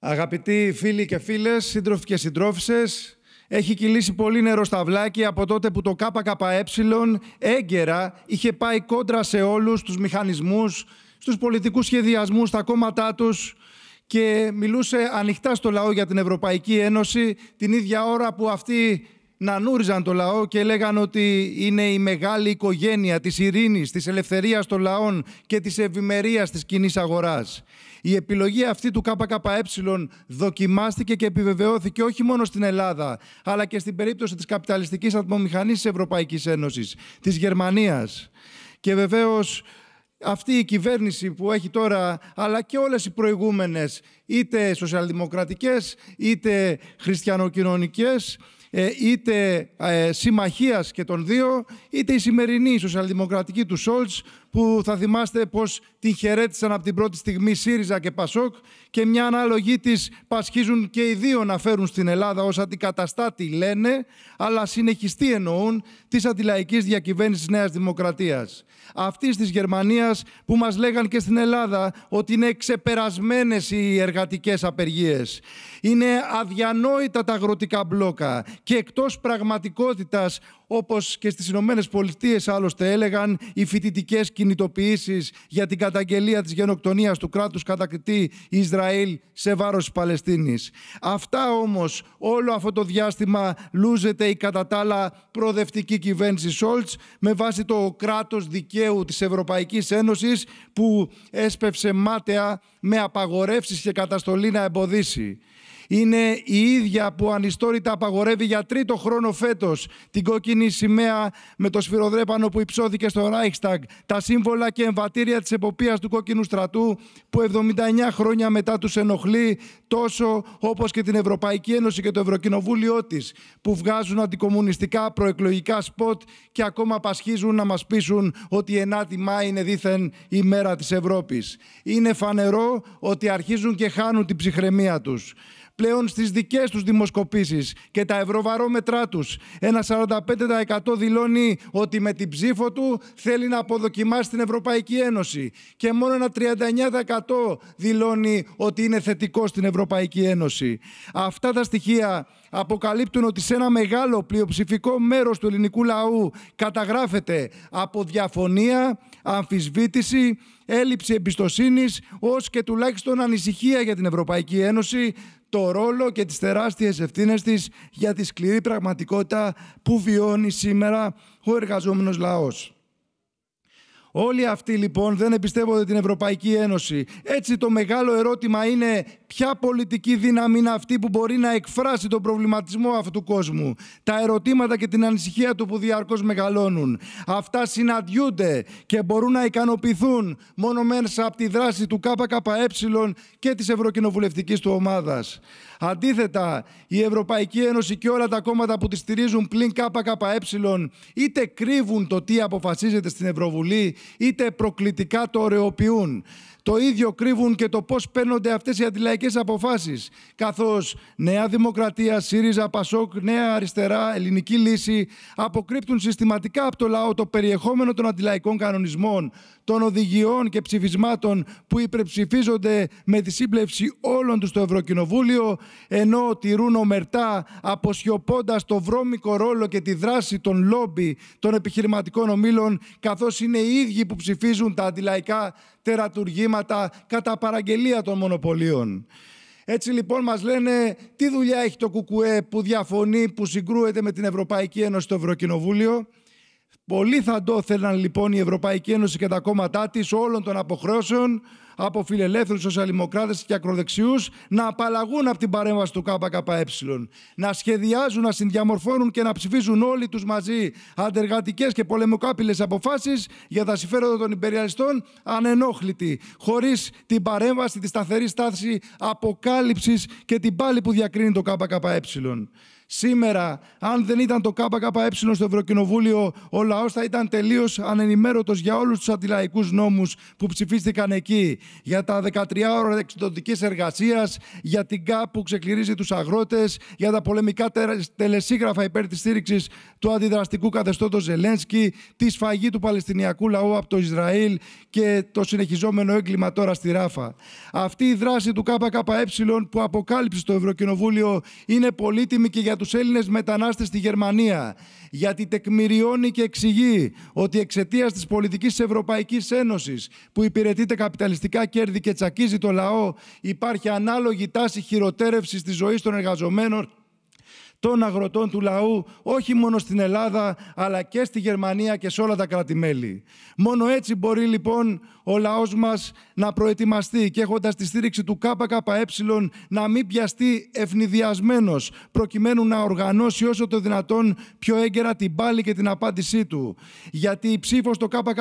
Αγαπητοί φίλοι και φίλες, σύντροφοι και συντρόφισσες, έχει κυλήσει πολύ νερό στα βλάκια από τότε που το ΚΚΕ έγκαιρα είχε πάει κόντρα σε όλους τους μηχανισμούς, στους πολιτικούς σχεδιασμούς, στα κόμματά τους και μιλούσε ανοιχτά στο λαό για την Ευρωπαϊκή Ένωση την ίδια ώρα που αυτή να νούριζαν το λαό και έλεγαν ότι είναι η μεγάλη οικογένεια της ειρήνης, της ελευθερίας των λαών και της ευημερίας της κοινής αγοράς. Η επιλογή αυτή του ΚΚΕ δοκιμάστηκε και επιβεβαιώθηκε όχι μόνο στην Ελλάδα, αλλά και στην περίπτωση της καπιταλιστικής ατμομηχανής της Ευρωπαϊκής Ένωσης, της Γερμανίας. Και βεβαίως αυτή η κυβέρνηση που έχει τώρα, αλλά και όλες οι προηγούμενες, είτε σοσιαλδημοκρατικές, είτε χριστιανοκοινωνικές, ε, είτε ε, συμμαχίας και των δύο, είτε η σημερινή σοσιαλδημοκρατική του Σόλτς που θα θυμάστε πως την χαιρέτησαν από την πρώτη στιγμή ΣΥΡΙΖΑ και ΠΑΣΟΚ και μια αναλογή της πασχίζουν και οι δύο να φέρουν στην Ελλάδα ως αντικαταστάτη λένε, αλλά συνεχιστή εννοούν της αντιλαϊκής διακυβέρνησης Νέας Δημοκρατίας. Αυτής της Γερμανίας που μας λέγαν και στην Ελλάδα ότι είναι ξεπερασμένες οι εργατικές απεργίες. Είναι αδιανόητα τα αγροτικά μπλόκα και εκτός πραγματικότητας όπως και στις Ηνωμένες Πολιτείες άλλωστε έλεγαν οι φοιτητικές για την καταγγελία της γενοκτονίας του κράτους κατακτητή Ισραήλ σε βάρος της Παλαιστίνης. Αυτά όμως όλο αυτό το διάστημα λούζεται η κατά τα άλλα προοδευτική κυβέρνηση Σόλτ με βάση το κράτος δικαίου της Ευρωπαϊκής Ένωσης που έσπευσε μάταια με απαγορεύσεις και καταστολή να εμποδίσει είναι η ίδια που ανιστόρητα απαγορεύει για τρίτο χρόνο φέτος την κόκκινη σημαία με το σφυροδρέπανο που υψώθηκε στο Reichstag, τα σύμβολα και εμβατήρια της εποπία του κόκκινου στρατού που 79 χρόνια μετά τους ενοχλεί τόσο όπως και την Ευρωπαϊκή Ένωση και το Ευρωκοινοβούλιο της που βγάζουν αντικομουνιστικά προεκλογικά σποτ και ακόμα πασχίζουν να μας πείσουν ότι η 9η Μάη είναι δήθεν η μέρα της Ευρώπης. Είναι φανερό ότι αρχίζουν και χάνουν την ψυχραιμία τους πλέον στις δικές τους δημοσκοπήσεις και τα ευρωβαρόμετρά τους. Ένα 45% δηλώνει ότι με την ψήφο του θέλει να αποδοκιμάσει την Ευρωπαϊκή Ένωση και μόνο ένα 39% δηλώνει ότι είναι θετικό στην Ευρωπαϊκή Ένωση. Αυτά τα στοιχεία αποκαλύπτουν ότι σε ένα μεγάλο πλειοψηφικό μέρος του ελληνικού λαού καταγράφεται από διαφωνία, αμφισβήτηση, έλλειψη εμπιστοσύνης ως και τουλάχιστον ανησυχία για την Ευρωπαϊκή Ένωση, το ρόλο και τις τεράστιες ευθύνες της για τη σκληρή πραγματικότητα που βιώνει σήμερα ο εργαζόμενος λαός. Όλοι αυτοί λοιπόν δεν εμπιστεύονται την Ευρωπαϊκή Ένωση. Έτσι το μεγάλο ερώτημα είναι ποια πολιτική δύναμη είναι αυτή που μπορεί να εκφράσει τον προβληματισμό αυτού του κόσμου. Τα ερωτήματα και την ανησυχία του που διαρκώς μεγαλώνουν. Αυτά συναντιούνται και μπορούν να ικανοποιηθούν μόνο μέσα από τη δράση του ΚΚΕ και της Ευρωκοινοβουλευτικής του ομάδας. Αντίθετα, η Ευρωπαϊκή Ένωση και όλα τα κόμματα που τη στηρίζουν πλην ΚΚΕ είτε κρύβουν το τι αποφασίζεται στην Ευρωβουλή είτε προκλητικά το ωρεοποιούν. Το ίδιο κρύβουν και το πώς παίρνονται αυτές οι αντιλαϊκές αποφάσεις. Καθώς Νέα Δημοκρατία, ΣΥΡΙΖΑ, ΠΑΣΟΚ, Νέα Αριστερά, Ελληνική Λύση αποκρύπτουν συστηματικά από το λαό το περιεχόμενο των αντιλαϊκών κανονισμών, των οδηγιών και ψηφισμάτων που υπερψηφίζονται με τη σύμπλευση όλων τους στο Ευρωκοινοβούλιο, ενώ τηρούν ομερτά αποσιωπώντας το βρώμικο ρόλο και τη δράση των λόμπι των επιχειρηματικών ομίλων, καθώς είναι οι ίδιοι που ψηφίζουν τα αντιλαϊκά τερατουργήματα κατά παραγγελία των μονοπωλίων. Έτσι λοιπόν μας λένε τι δουλειά έχει το ΚΚΕ που διαφωνεί, που συγκρούεται με την Ευρωπαϊκή Ένωση στο Ευρωκοινοβούλιο. Πολλοί θα το θέλαν λοιπόν η Ευρωπαϊκή Ένωση και τα κόμματά της όλων των αποχρώσεων από φιλελεύθερους σοσιαλδημοκράτες και ακροδεξιούς να απαλλαγούν από την παρέμβαση του ΚΚΕ. Να σχεδιάζουν, να συνδιαμορφώνουν και να ψηφίζουν όλοι τους μαζί αντεργατικές και πολεμοκάπηλες αποφάσεις για τα συμφέροντα των υπεριαλιστών ανενόχλητοι, χωρίς την παρέμβαση, τη σταθερή στάση αποκάλυψης και την πάλη που διακρίνει το ΚΚΕ. Σήμερα, αν δεν ήταν το ΚΚΕ στο Ευρωκοινοβούλιο, ο λαός θα ήταν τελείως ανενημέρωτος για όλους τους αντιλαϊκούς νόμους που ψηφίστηκαν εκεί για τα 13 ώρα εξοδοτική εργασίας, για την ΚΑΠ που ξεκληρίζει τους αγρότες, για τα πολεμικά τελεσίγραφα υπέρ της στήριξης του αντιδραστικού καθεστώτος Ζελένσκι, τη σφαγή του Παλαιστινιακού λαού από το Ισραήλ και το συνεχιζόμενο έγκλημα τώρα στη Ράφα. Αυτή η δράση του ΚΚΕ που αποκάλυψε στο Ευρωκοινοβούλιο είναι πολύτιμη και για τους Έλληνες μετανάστες στη Γερμανία, γιατί τεκμηριώνει και εξηγεί ότι εξαιτίας της πολιτικής Ευρωπαϊκής Ένωσης που υπηρετείται καπιταλιστικά κέρδη και τσακίζει το λαό, υπάρχει ανάλογη τάση χειροτέρευσης της ζωής των εργαζομένων των αγροτών του λαού, όχι μόνο στην Ελλάδα, αλλά και στη Γερμανία και σε όλα τα κράτη-μέλη. Μόνο έτσι μπορεί λοιπόν ο λαός μας να προετοιμαστεί και έχοντας τη στήριξη του ΚΚΕ να μην πιαστεί ευνηδιασμένος, προκειμένου να οργανώσει όσο το δυνατόν πιο έγκαιρα την πάλη και την απάντησή του. Γιατί η ψήφος στο ΚΚΕ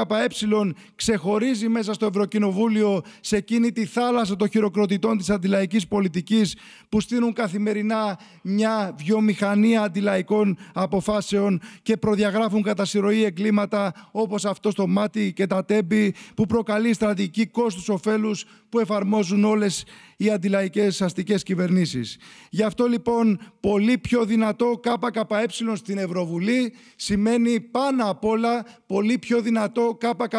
ξεχωρίζει μέσα στο Ευρωκοινοβούλιο σε εκείνη τη θάλασσα των χειροκροτητών της αντιλαϊκής πολιτικής που στείλουν καθημερινά μια βιομηχανία βιομηχανία αντιλαϊκών αποφάσεων και προδιαγράφουν κατά συρροή εγκλήματα όπως αυτό στο Μάτι και τα Τέμπη που προκαλεί στρατηγική κόστους ωφέλους που εφαρμόζουν όλες οι αντιλαϊκές αστικές κυβερνήσεις. Γι' αυτό λοιπόν πολύ πιο δυνατό ΚΚΕ στην Ευρωβουλή σημαίνει πάνω απ' όλα πολύ πιο δυνατό ΚΚΕ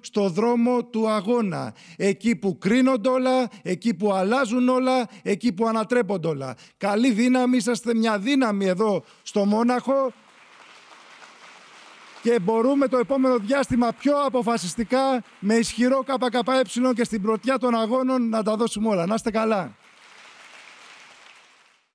στο δρόμο του αγώνα. Εκεί που κρίνονται όλα, εκεί που αλλάζουν όλα, εκεί που ανατρέπονται όλα. Καλή δύναμη σας είμαστε μια δύναμη εδώ στο Μόναχο και μπορούμε το επόμενο διάστημα πιο αποφασιστικά με ισχυρό ΚΚΕ και στην πρωτιά των αγώνων να τα δώσουμε όλα. Να είστε καλά.